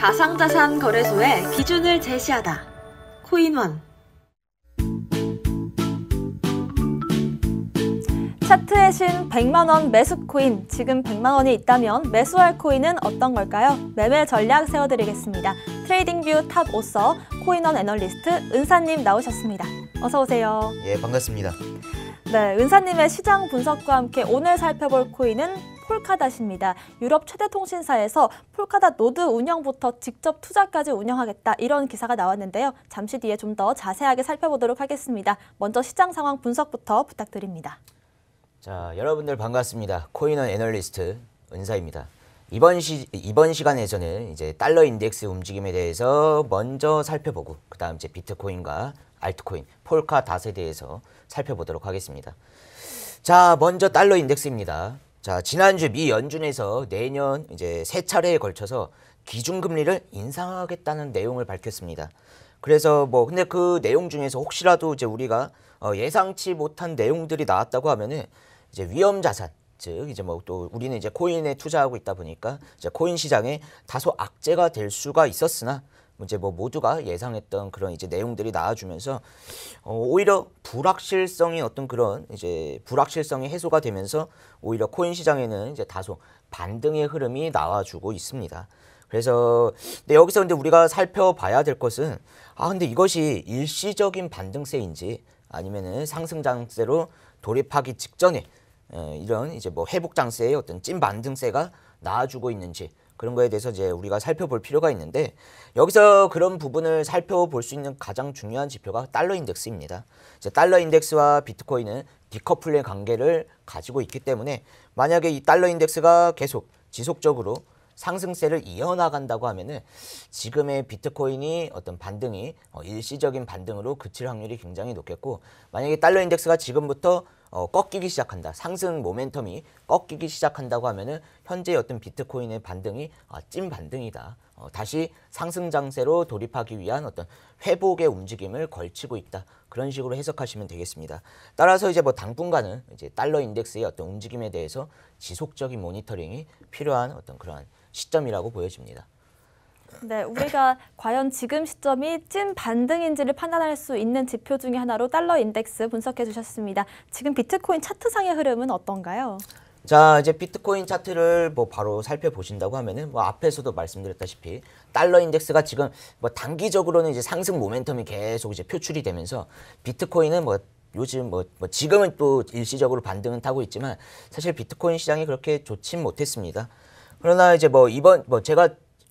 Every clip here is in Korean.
가상자산 거래소의 기준을 제시하다. 코인원. 차트의 신 100만원 매수 코인, 지금 100만원이 있다면 매수할 코인은 어떤 걸까요? 매매 전략 세워드리겠습니다. 트레이딩뷰 탑오서 코인원 애널리스트 은사님 나오셨습니다. 어서 오세요. 예, 반갑습니다. 네, 은사님의 시장 분석과 함께 오늘 살펴볼 코인은 폴카닷입니다. 유럽 최대 통신사에서 폴카닷 노드 운영부터 직접 투자까지 운영하겠다 이런 기사가 나왔는데요. 잠시 뒤에 좀 더 자세하게 살펴보도록 하겠습니다. 먼저 시장 상황 분석부터 부탁드립니다. 자, 여러분들 반갑습니다. 코인원 애널리스트 은사입니다. 이번 시 이번 시간에서는 이제 달러 인덱스 움직임에 대해서 먼저 살펴보고 그다음 이제 비트코인과 알트코인, 폴카닷에 대해서 살펴보도록 하겠습니다. 자, 먼저 달러 인덱스입니다. 자, 지난주 미 연준에서 내년 이제 세 차례에 걸쳐서 기준금리를 인상하겠다는 내용을 밝혔습니다. 그래서 뭐 근데 그 내용 중에서 혹시라도 이제 우리가 어, 예상치 못한 내용들이 나왔다고 하면은 이제 위험 자산 즉 이제 뭐 또 우리는 이제 코인에 투자하고 있다 보니까 이제 코인 시장에 다소 악재가 될 수가 있었으나 이제 뭐 모두가 예상했던 그런 이제 내용들이 나와주면서 어, 오히려 불확실성이 어떤 그런 이제 불확실성이 해소가 되면서 오히려 코인 시장에는 이제 다소 반등의 흐름이 나와주고 있습니다. 그래서 근데 여기서 근데 우리가 살펴봐야 될 것은 아 근데 이것이 일시적인 반등세인지 아니면은 상승장세로 돌입하기 직전에 이런 이제 뭐 회복장세의 어떤 찐 반등세가 나와주고 있는지 그런 거에 대해서 이제 우리가 살펴볼 필요가 있는데 여기서 그런 부분을 살펴볼 수 있는 가장 중요한 지표가 달러 인덱스입니다. 이제 달러 인덱스와 비트코인은 디커플링 관계를 가지고 있기 때문에 만약에 이 달러 인덱스가 계속 지속적으로 상승세를 이어나간다고 하면은 지금의 비트코인이 어떤 반등이 어, 일시적인 반등으로 그칠 확률이 굉장히 높겠고 만약에 달러 인덱스가 지금부터 어, 꺾이기 시작한다. 상승 모멘텀이 꺾이기 시작한다고 하면은 현재 어떤 비트코인의 반등이 어, 찐 반등이다. 어, 다시 상승 장세로 돌입하기 위한 어떤 회복의 움직임을 걸치고 있다. 그런 식으로 해석하시면 되겠습니다. 따라서 이제 뭐 당분간은 이제 달러 인덱스의 어떤 움직임에 대해서 지속적인 모니터링이 필요한 어떤 그러한 시점이라고 보여집니다. 네, 우리가 과연 지금 시점이 찐 반등인지를 판단할 수 있는 지표 중의 하나로 달러 인덱스 분석해 주셨습니다. 지금 비트코인 차트상의 흐름은 어떤가요? 자 이제 비트코인 차트를 뭐 바로 살펴보신다고 하면은 뭐 앞에서도 말씀드렸다시피 달러 인덱스가 지금 뭐 단기적으로는 이제 상승 모멘텀이 계속 이제 표출이 되면서 비트코인은 뭐 요즘 뭐, 뭐 지금은 또 일시적으로 반등은 타고 있지만 사실 비트코인 시장이 그렇게 좋진 못했습니다. 그러나 이제 뭐 이번 뭐 제가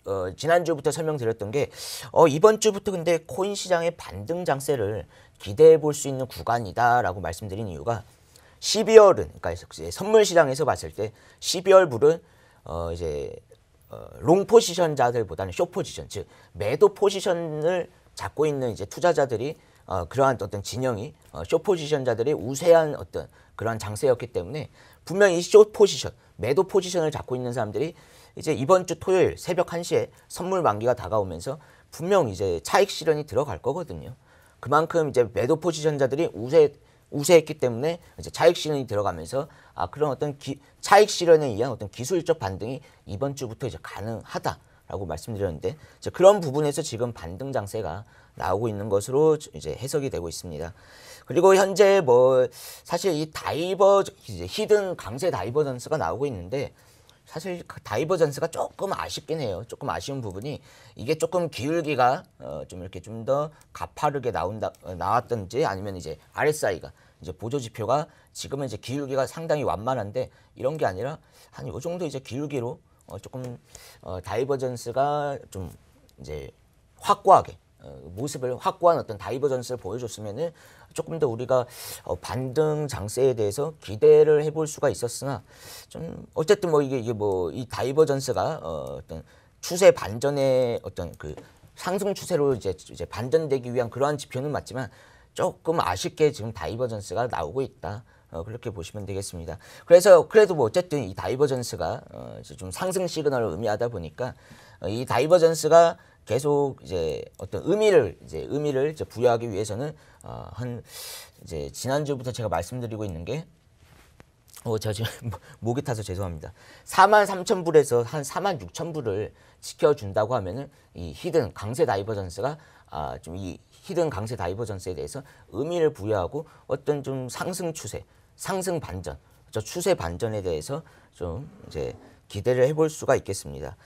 어, 지난주부터 설명드렸던 게 어, 이번 주부터 근데 코인 시장의 반등 장세를 기대해 볼 수 있는 구간이다라고 말씀드린 이유가 12월은 그러니까 선물 시장에서 봤을 때 12월부는 어, 이제 어, 롱 포지션자들보다는 쇼 포지션 즉 매도 포지션을 잡고 있는 이제 투자자들이 어, 그러한 어떤 진영이 어, 쇼 포지션자들이 우세한 어떤 그런 장세였기 때문에 분명히 쇼 포지션 매도 포지션을 잡고 있는 사람들이 이제 이번 주 토요일 새벽 1시에 선물 만기가 다가오면서 분명 이제 차익 실현이 들어갈 거거든요. 그만큼 이제 매도 포지션자들이 우세 우세했기 때문에 이제 차익 실현이 들어가면서 아 그런 어떤 기, 차익 실현에 의한 어떤 기술적 반등이 이번 주부터 이제 가능하다라고 말씀드렸는데 이제 그런 부분에서 지금 반등 장세가 나오고 있는 것으로 이제 해석이 되고 있습니다. 그리고 현재 뭐 사실 이 다이버 이제 히든 강세 다이버전스가 나오고 있는데 사실 그 다이버전스가 조금 아쉽긴 해요. 조금 아쉬운 부분이 이게 조금 기울기가 어, 좀 이렇게 좀 더 가파르게 나온다 어, 나왔던지 아니면 이제 RSI가 이제 보조 지표가 지금은 이제 기울기가 상당히 완만한데 이런 게 아니라 한요 정도 이제 기울기로 어, 조금 어, 다이버전스가 좀 이제 확고하게 어, 모습을 확고한 어떤 다이버전스를 보여줬으면은 조금 더 우리가 어, 반등 장세에 대해서 기대를 해볼 수가 있었으나 좀 어쨌든 뭐 이게 이게 뭐이 다이버전스가 어 어떤 추세 반전의 어떤 그 상승 추세로 이제 이제 반전되기 위한 그러한 지표는 맞지만 조금 아쉽게 지금 다이버전스가 나오고 있다. 어, 그렇게 보시면 되겠습니다. 그래서 그래도 뭐 어쨌든 이 다이버전스가 어, 좀 상승 시그널을 의미하다 보니까 어, 이 다이버전스가 계속 이제 어떤 의미를 이제 의미를 이제 부여하기 위해서는 어, 한 이제 지난주부터 제가 말씀드리고 있는 게 어, 제가 지금 뭐, 목이 타서 죄송합니다. 4만 3천 불에서 한 4만 6천 불을 지켜준다고 하면은 이 히든 강세 다이버전스가 아, 좀이 히든 강세 다이버전스에 대해서 의미를 부여하고 어떤 좀 상승 추세, 상승 반전, 저 추세 반전에 대해서 좀 이제 기대를 해볼 수가 있겠습니다.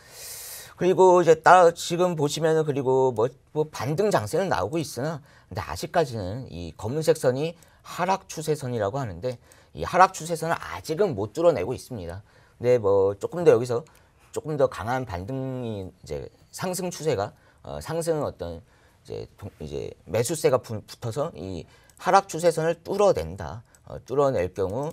그리고 이제 따 지금 보시면은 그리고 뭐, 뭐 반등 장세는 나오고 있으나 근데 아직까지는 이 검은색 선이 하락 추세선이라고 하는데 이 하락 추세선은 아직은 못 뚫어내고 있습니다. 근데 뭐 조금 더 여기서 조금 더 강한 반등이 이제 상승 추세가 어, 상승은 어떤 이제 동, 이제 매수세가 부, 붙어서 이 하락 추세선을 뚫어낸다. 어, 뚫어낼 경우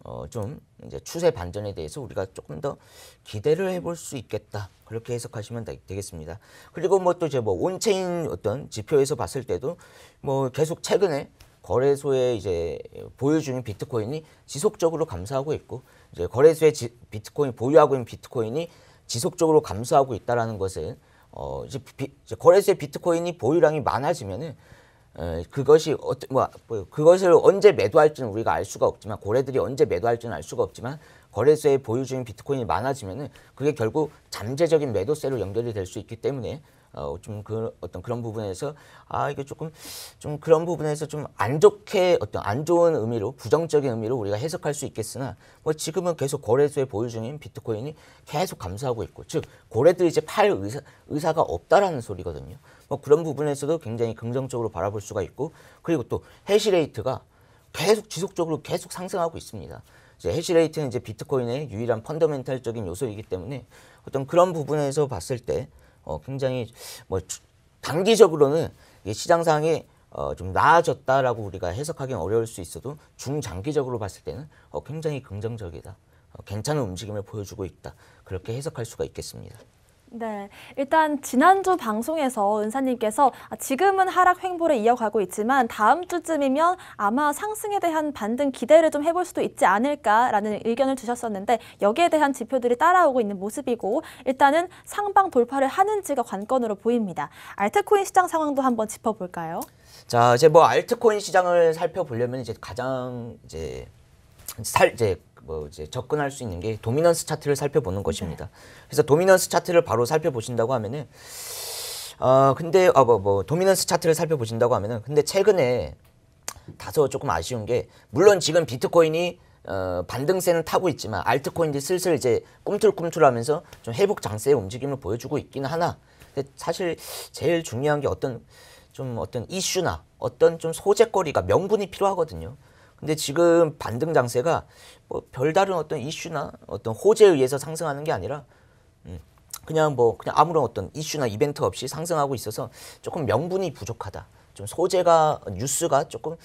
어, 좀 이제 추세 반전에 대해서 우리가 조금 더 기대를 해볼 수 있겠다. 그렇게 해석하시면 되겠습니다. 그리고 뭐 또 이제 뭐 온체인 어떤 지표에서 봤을 때도 뭐 계속 최근에 거래소에 이제 보여주는 비트코인이 지속적으로 감소하고 있고 이제 거래소에 지, 비트코인 보유하고 있는 비트코인이 지속적으로 감소하고 있다라는 것은 어 이제, 비, 이제 거래소에 비트코인이 보유량이 많아지면은 그것이 어떤 뭐, 뭐 그것을 언제 매도할지는 우리가 알 수가 없지만 고래들이 언제 매도할지는 알 수가 없지만 거래소에 보유 중인 비트코인이 많아지면은 그게 결국 잠재적인 매도세로 연결이 될 수 있기 때문에 어, 좀 그 어떤 그런 부분에서 아 이게 조금 좀 그런 부분에서 좀 안 좋게 어떤 안 좋은 의미로 부정적인 의미로 우리가 해석할 수 있겠으나 뭐 지금은 계속 거래소에 보유 중인 비트코인이 계속 감소하고 있고 즉 고래들이 이제 팔 의사, 의사가 없다라는 소리거든요. 뭐 그런 부분에서도 굉장히 긍정적으로 바라볼 수가 있고 그리고 또 해시레이트가 계속 지속적으로 계속 상승하고 있습니다. 이제 해시레이트는 이제 비트코인의 유일한 펀더멘탈적인 요소이기 때문에 어떤 그런 부분에서 봤을 때 어, 굉장히 뭐 단기적으로는 시장 상황이 어, 좀 나아졌다라고 우리가 해석하기는 어려울 수 있어도 중장기적으로 봤을 때는 어, 굉장히 긍정적이다. 어, 괜찮은 움직임을 보여주고 있다. 그렇게 해석할 수가 있겠습니다. 네, 일단 지난주 방송에서 은사님께서 아, 지금은 하락 횡보를 이어가고 있지만 다음 주쯤이면 아마 상승에 대한 반등 기대를 좀 해볼 수도 있지 않을까라는 의견을 주셨었는데 여기에 대한 지표들이 따라오고 있는 모습이고 일단은 상방 돌파를 하는지가 관건으로 보입니다. 알트코인 시장 상황도 한번 짚어볼까요? 자, 이제 뭐 알트코인 시장을 살펴보려면 이제 가장 이제 살 이제 뭐 이제 접근할 수 있는 게 도미넌스 차트를 살펴보는 것입니다. 그래서 도미넌스 차트를 바로 살펴보신다고 하면은 아 근데 아뭐뭐 어, 뭐, 도미넌스 차트를 살펴보신다고 하면은 근데 최근에 다소 조금 아쉬운 게 물론 지금 비트코인이 어, 반등세는 타고 있지만 알트코인들 슬슬 이제 꿈틀꿈틀하면서 좀 회복 장세의 움직임을 보여주고 있기는 하나 근데 사실 제일 중요한 게 어떤 좀 어떤 이슈나 어떤 좀 소재거리가 명분이 필요하거든요. 근데 지금 반등 장세가 뭐 별다른 어떤 이슈나 어떤 호재에 의해서 상승하는 게 아니라 음, 그냥 뭐 그냥 아무런 어떤 이슈나 이벤트 없이 상승하고 있어서 조금 명분이 부족하다. 좀 소재가 뉴스가 조금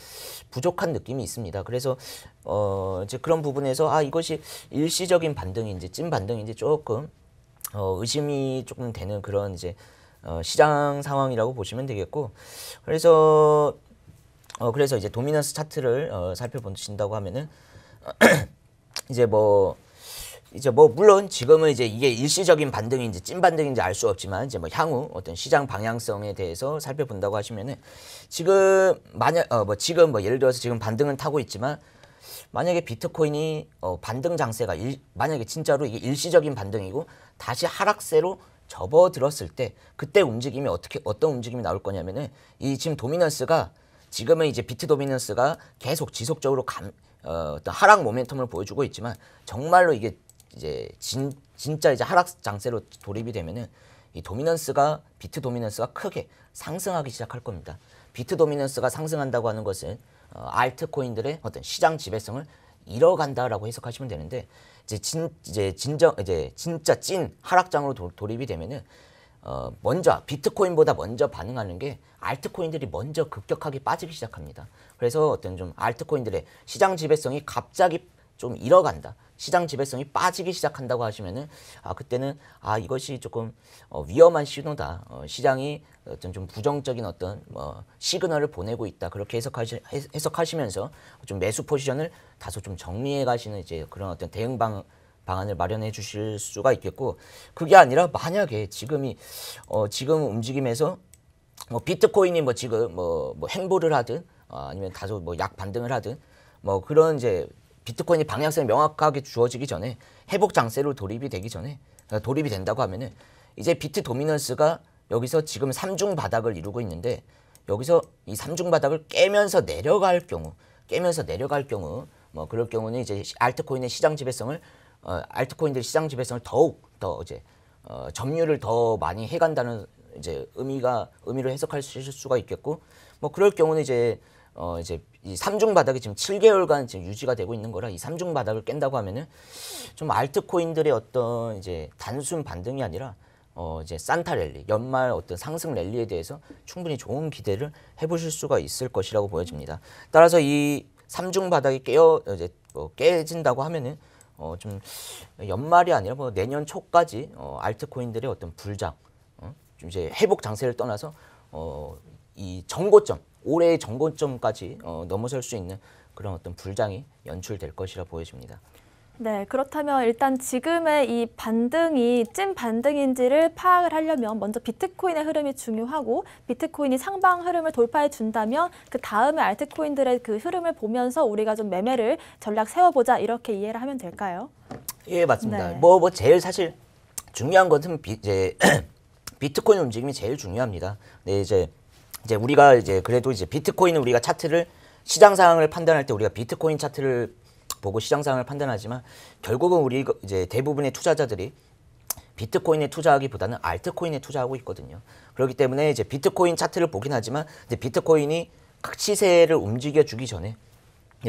부족한 느낌이 있습니다. 그래서 어 이제 그런 부분에서 아 이것이 일시적인 반등인지 찐 반등인지 조금 어 의심이 조금 되는 그런 이제 어 시장 상황이라고 보시면 되겠고 그래서 어 그래서 이제 도미넌스 차트를 어, 살펴보신다고 하면은 이제 뭐 이제 뭐 물론 지금은 이제 이게 일시적인 반등인지 찐 반등인지 알 수 없지만 이제 뭐 향후 어떤 시장 방향성에 대해서 살펴본다고 하시면은 지금 만약 어 뭐 지금 뭐 예를 들어서 지금 반등은 타고 있지만 만약에 비트코인이 어 반등 장세가 일, 만약에 진짜로 이게 일시적인 반등이고 다시 하락세로 접어들었을 때 그때 움직임이 어떻게 어떤 움직임이 나올 거냐면은 이 지금 도미넌스가 지금은 이제 비트 도미넌스가 계속 지속적으로 감, 어, 어떤 하락 모멘텀을 보여주고 있지만 정말로 이게 이제 진, 진짜 이제 하락 장세로 돌입이 되면은 이 도미넌스가 비트 도미넌스가 크게 상승하기 시작할 겁니다. 비트 도미넌스가 상승한다고 하는 것은 어, 알트코인들의 어떤 시장 지배성을 잃어간다라고 해석하시면 되는데 이제 진 이제 진정 이제 진짜 찐 하락장으로 도, 돌입이 되면은 어, 먼저 비트코인보다 먼저 반응하는 게 알트코인들이 먼저 급격하게 빠지기 시작합니다. 그래서 어떤 좀 알트코인들의 시장 지배성이 갑자기 좀 잃어간다. 시장 지배성이 빠지기 시작한다고 하시면은 아 그때는 아 이것이 조금 어, 위험한 신호다. 어, 시장이 어떤 좀 부정적인 어떤 뭐 시그널을 보내고 있다. 그렇게 해석하시, 해석하시면서 좀 매수 포지션을 다소 좀 정리해 가시는 이제 그런 어떤 대응 방 방안을 마련해 주실 수가 있겠고 그게 아니라 만약에 지금이 어, 지금 움직임에서 뭐 비트코인이 뭐 지금 뭐, 뭐 행보를 하든 어, 아니면 다소 뭐 약 반등을 하든 뭐 그런 이제 비트코인이 방향성이 명확하게 주어지기 전에 회복 장세로 돌입이 되기 전에 그러니까 돌입이 된다고 하면은 이제 비트 도미넌스가 여기서 지금 삼중 바닥을 이루고 있는데 여기서 이 삼중 바닥을 깨면서 내려갈 경우 깨면서 내려갈 경우 뭐 그럴 경우는 이제 알트코인의 시장 지배성을 어, 알트코인들 시장 지배성을 더욱 더 이제 어, 점유를 더 많이 해간다는 이제 의미가 의미로 해석할 수가 있겠고 뭐 그럴 경우는 이제 어 이제 이 삼중 바닥이 지금 7개월간 지금 유지가 되고 있는 거라 이 삼중 바닥을 깬다고 하면은 좀 알트코인들의 어떤 이제 단순 반등이 아니라 어 이제 산타 랠리 연말 어떤 상승 랠리에 대해서 충분히 좋은 기대를 해보실 수가 있을 것이라고 보여집니다. 따라서 이 삼중 바닥이 깨어 이제 뭐 깨진다고 하면은 어, 좀 연말이 아니라 뭐 내년 초까지 어, 알트코인들의 어떤 불장, 어, 좀 이제 회복 장세를 떠나서 어, 이 정고점, 올해의 정고점까지 어, 넘어설 수 있는 그런 어떤 불장이 연출될 것이라 보여집니다. 네, 그렇다면 일단 지금의 이 반등이 찐 반등인지를 파악을 하려면 먼저 비트코인의 흐름이 중요하고 비트코인이 상방 흐름을 돌파해 준다면 그 다음에 알트코인들의 그 흐름을 보면서 우리가 좀 매매를 전략 세워보자 이렇게 이해를 하면 될까요? 예, 맞습니다. 네. 뭐, 뭐 제일 사실 중요한 것은 비, 이제 비트코인 움직임이 제일 중요합니다. 네, 이제 이제 우리가 이제 그래도 이제 비트코인은 우리가 차트를 시장 상황을 판단할 때 우리가 비트코인 차트를 보고 시장 상황을 판단하지만 결국은 우리 이제 대부분의 투자자들이 비트코인에 투자하기보다는 알트코인에 투자하고 있거든요. 그렇기 때문에 이제 비트코인 차트를 보긴 하지만 이제 비트코인이 시세를 움직여 주기 전에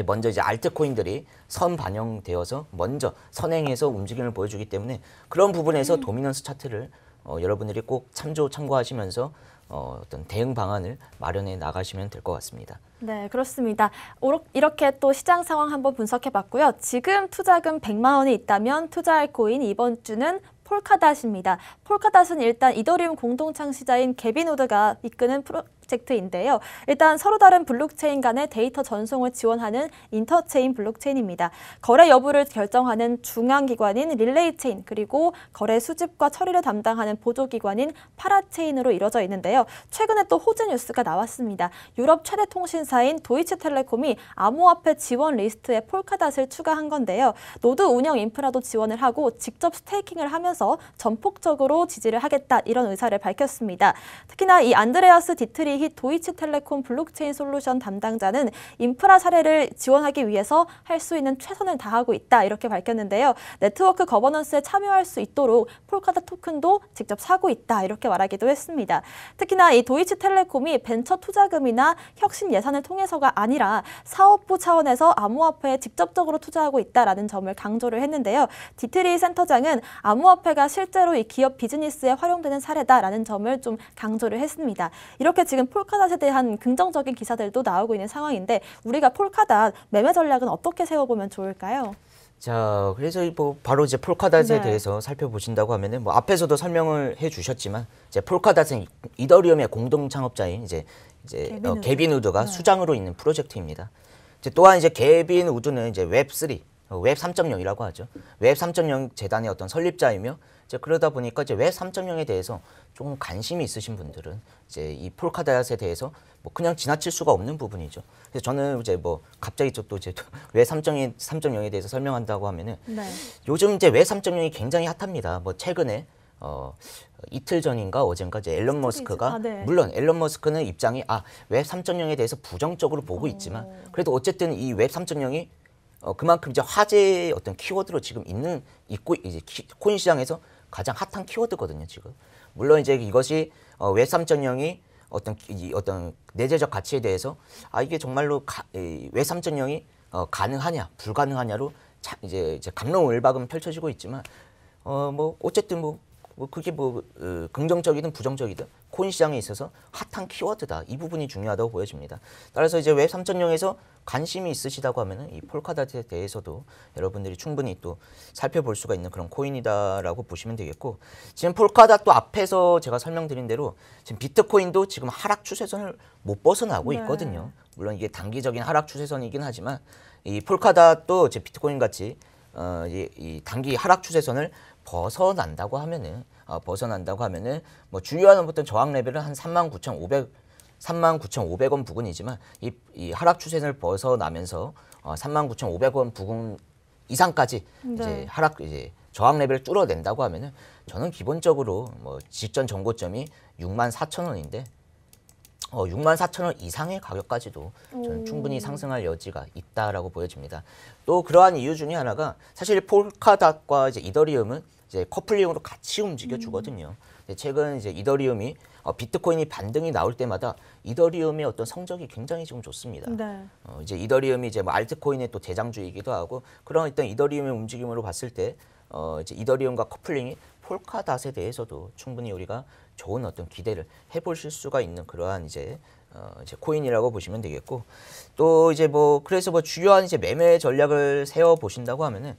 먼저 이제 알트코인들이 선 반영되어서 먼저 선행해서 움직임을 보여주기 때문에 그런 부분에서 음. 도미넌스 차트를 어, 여러분들이 꼭 참조 참고하시면서 어, 어떤 대응 방안을 마련해 나가시면 될 것 같습니다. 네, 그렇습니다. 이렇게 또 시장 상황 한번 분석해 봤고요. 지금 투자금 100만 원이 있다면 투자할 코인 이번 주는 폴카닷입니다. 폴카닷은 일단 이더리움 공동 창시자인 개빈 우드가 이끄는 프로, 프로젝트인데요. 일단 서로 다른 블록체인 간의 데이터 전송을 지원하는 인터체인 블록체인입니다. 거래 여부를 결정하는 중앙기관인 릴레이체인 그리고 거래 수집과 처리를 담당하는 보조기관인 파라체인으로 이뤄져 있는데요. 최근에 또 호재 뉴스가 나왔습니다. 유럽 최대 통신사인 도이치텔레콤이 암호화폐 지원 리스트에 폴카닷을 추가한 건데요. 노드 운영 인프라도 지원을 하고 직접 스테이킹을 하면서 전폭적으로 지지를 하겠다 이런 의사를 밝혔습니다. 특히나 이 안드레아스 디트리 히 도이치텔레콤 블록체인 솔루션 담당자는 인프라 사례를 지원하기 위해서 할 수 있는 최선을 다하고 있다 이렇게 밝혔는데요. 네트워크 거버넌스에 참여할 수 있도록 폴카다 토큰도 직접 사고 있다 이렇게 말하기도 했습니다. 특히나 이 도이치텔레콤이 벤처 투자금이나 혁신 예산을 통해서가 아니라 사업부 차원에서 암호화폐에 직접적으로 투자하고 있다라는 점을 강조를 했는데요. 디트리 센터장은 암호화폐가 실제로 이 기업 비즈니스에 활용되는 사례다라는 점을 좀 강조를 했습니다. 이렇게 지금 지금 폴카닷에 대한 긍정적인 기사들도 나오고 있는 상황인데 우리가 폴카닷 매매 전략은 어떻게 세워보면 좋을까요? 자, 그래서 뭐 바로 이제 폴카닷에 네. 대해서 살펴보신다고 하면은 뭐 앞에서도 설명을 해 주셨지만 이제 폴카닷은 이더리움의 공동 창업자인 이제 이제 어, 개빈 우드가 네. 수장으로 있는 프로젝트입니다. 이제 또한 이제 개빈 우드는 이제 웹3 어, 웹 3.0이라고 하죠. 웹 3.0 재단의 어떤 설립자이며 이제 그러다 보니까 이제 웹 3.0에 대해서 조금 관심이 있으신 분들은 이제 이 폴카닷에 대해서 뭐 그냥 지나칠 수가 없는 부분이죠. 그래서 저는 이제 뭐 갑자기 또 이제 웹 3.0에 3.0에 대해서 설명한다고 하면은 네. 요즘 이제 웹 3.0이 굉장히 핫합니다. 뭐 최근에 어, 이틀 전인가 어젠가 이제 앨런 머스크가 아, 네. 물론 앨런 머스크는 입장이 아웹 3.0에 대해서 부정적으로 보고 있지만 그래도 어쨌든 이 웹 3.0이 어, 그만큼 이제 화제의 어떤 키워드로 지금 있는 있고 이제 키, 코인 시장에서 가장 핫한 키워드거든요 지금. 물론 이제 이것이 어, 외삼3형이 어떤 이, 어떤 내재적 가치에 대해서 아 이게 정말로 가, 이, 왜 3.0이 어, 가능하냐 불가능하냐로 자, 이제, 이제 감론을박은 펼쳐지고 있지만 어 뭐 어쨌든 뭐뭐 그게 뭐 어, 긍정적이든 부정적이든 코인 시장에 있어서 핫한 키워드다. 이 부분이 중요하다고 보여집니다. 따라서 이제 웹 3.0에서 관심이 있으시다고 하면은 이 폴카닷에 대해서도 여러분들이 충분히 또 살펴볼 수가 있는 그런 코인이다라고 보시면 되겠고 지금 폴카닷도 앞에서 제가 설명드린 대로 지금 비트코인도 지금 하락 추세선을 못 벗어나고 네. 있거든요. 네. 물론 이게 단기적인 하락 추세선이긴 하지만 이 폴카닷도 제 비트코인 같이 어, 이, 이 단기 하락 추세선을 벗어난다고 하면은 어, 벗어난다고 하면은 뭐 주요한 어떤 저항 레벨은 한3 9 5백0만9 5 0 0원 부근이지만 이, 이 하락 추세를 벗어나면서 어, 39,500원 부근 이상까지 네. 이제 하락 이제 저항 레벨을 뚫어낸다고 하면은 저는 기본적으로 뭐 직전 전고점이 6만 4천 원인데 어, 6만 4천 원 이상의 가격까지도 저는 충분히 상승할 여지가 있다라고 보여집니다. 또 그러한 이유 중에 하나가 사실 폴카닷과 이제 이더리움은 이제 커플링으로 같이 움직여 주거든요. 음. 최근 이제 이더리움이 어, 비트코인이 반등이 나올 때마다 이더리움의 어떤 성적이 굉장히 지금 좋습니다. 네. 어, 이제 이더리움이 이제 뭐 알트코인의 또 대장주이기도 하고 그런 일단 이더리움의 움직임으로 봤을 때 어, 이제 이더리움과 커플링이 폴카닷에 대해서도 충분히 우리가 좋은 어떤 기대를 해보실 수가 있는 그러한 이제 어, 이제 코인이라고 보시면 되겠고 또 이제 뭐 그래서 뭐 주요한 이제 매매 전략을 세워 보신다고 하면은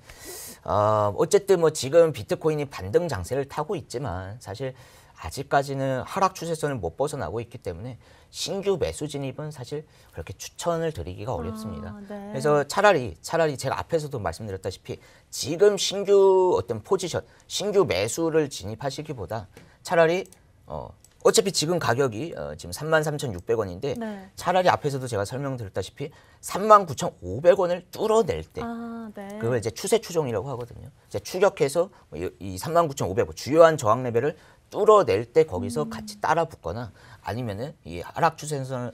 어, 어쨌든 뭐 지금 비트코인이 반등 장세를 타고 있지만 사실 아직까지는 하락 추세선을 못 벗어나고 있기 때문에 신규 매수 진입은 사실 그렇게 추천을 드리기가 어렵습니다. 아, 네. 그래서 차라리 차라리 제가 앞에서도 말씀드렸다시피 지금 신규 어떤 포지션, 신규 매수를 진입하시기보다 차라리 어, 어차피 지금 가격이 어, 지금 33,600원인데 네. 차라리 앞에서도 제가 설명드렸다시피 39,500원을 뚫어낼 때 아, 네. 그걸 이제 추세 추종이라고 하거든요. 이제 추격해서 뭐 이, 39,500원 뭐 주요한 저항 레벨을 뚫어낼 때 거기서 음. 같이 따라 붙거나 아니면은 이 하락 추세선을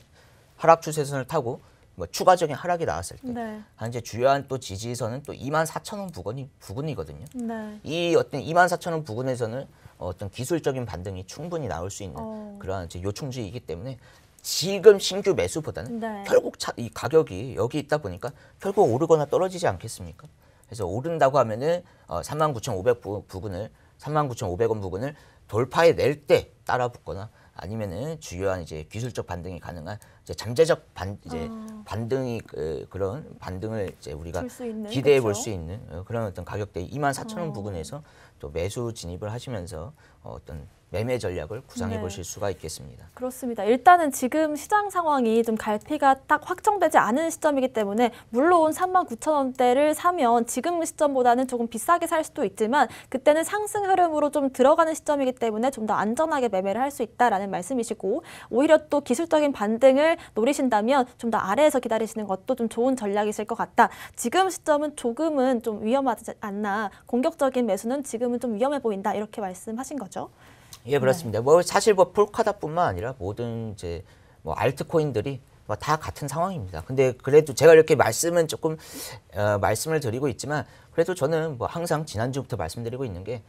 하락 추세선을 타고 뭐 추가적인 하락이 나왔을 때 네. 현재 주요한 또 지지선은 또 2만 4천 원 부근이 부근이거든요. 네. 이 어떤 2만 4천 원 부근에서는 어떤 기술적인 반등이 충분히 나올 수 있는 어. 그러한 이제 요충지이기 때문에 지금 신규 매수보다는 네. 결국 차, 이 가격이 여기 있다 보니까 결국 오르거나 떨어지지 않겠습니까? 그래서 오른다고 하면은 어, 39,500 부근을 39,500원 부근을 돌파해 낼 때 따라 붙거나 아니면은 주요한 이제 기술적 반등이 가능한 이제 잠재적 반 이제 아. 반등이 그, 그런 반등을 이제 우리가 기대해 볼 수 있는 어, 그런 어떤 가격대 2만 4 0원 어. 부근에서 또 매수 진입을 하시면서 어, 어떤 매매 전략을 구상해 네. 보실 네. 수가 있겠습니다. 그렇습니다. 일단은 지금 시장 상황이 좀 갈피가 딱 확정되지 않은 시점이기 때문에 물론 3만 9천 원대를 사면 지금 시점보다는 조금 비싸게 살 수도 있지만 그때는 상승 흐름으로 좀 들어가는 시점이기 때문에 좀 더 안전하게 매매를 할 수 있다라는 말씀이시고 오히려 또 기술적인 반등을 노리신다면 좀 더 아래에서 기다리시는 것도 좀 좋은 전략이실 것 같다. 지금 시점은 조금은 좀 위험하지 않나 공격적인 매수는 지금은 좀 위험해 보인다 이렇게 말씀하신 거죠. 예, 네. 그렇습니다. 네. 뭐 사실 뭐 폴카다뿐만 아니라 모든 이제 뭐 알트코인들이 뭐다 같은 상황입니다. 근데 그래도 제가 이렇게 말씀은 조금 어, 말씀을 드리고 있지만 그래도 저는 뭐 항상 지난주부터 말씀드리고 있는 게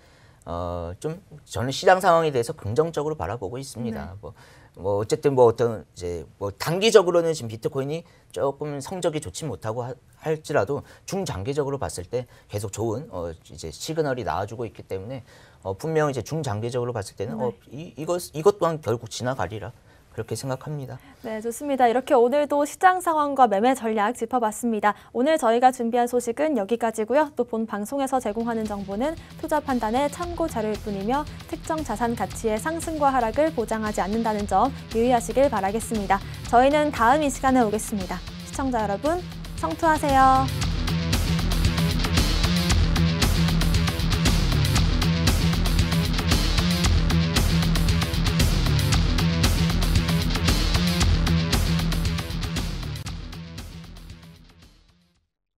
어, 좀 저는 시장 상황에 대해서 긍정적으로 바라보고 있습니다. 네. 뭐, 뭐 어쨌든 뭐 어떤 이제 뭐 단기적으로는 지금 비트코인이 조금 성적이 좋지 못하고 하, 할지라도 중장기적으로 봤을 때 계속 좋은 어 이제 시그널이 나와주고 있기 때문에 어 분명 이제 중장기적으로 봤을 때는 어, 네. 어 이, 이것 이것 또한 결국 지나가리라. 그렇게 생각합니다. 네, 좋습니다. 이렇게 오늘도 시장 상황과 매매 전략 짚어봤습니다. 오늘 저희가 준비한 소식은 여기까지고요. 또 본 방송에서 제공하는 정보는 투자 판단의 참고 자료일 뿐이며 특정 자산 가치의 상승과 하락을 보장하지 않는다는 점 유의하시길 바라겠습니다. 저희는 다음 이 시간에 오겠습니다. 시청자 여러분, 성투하세요.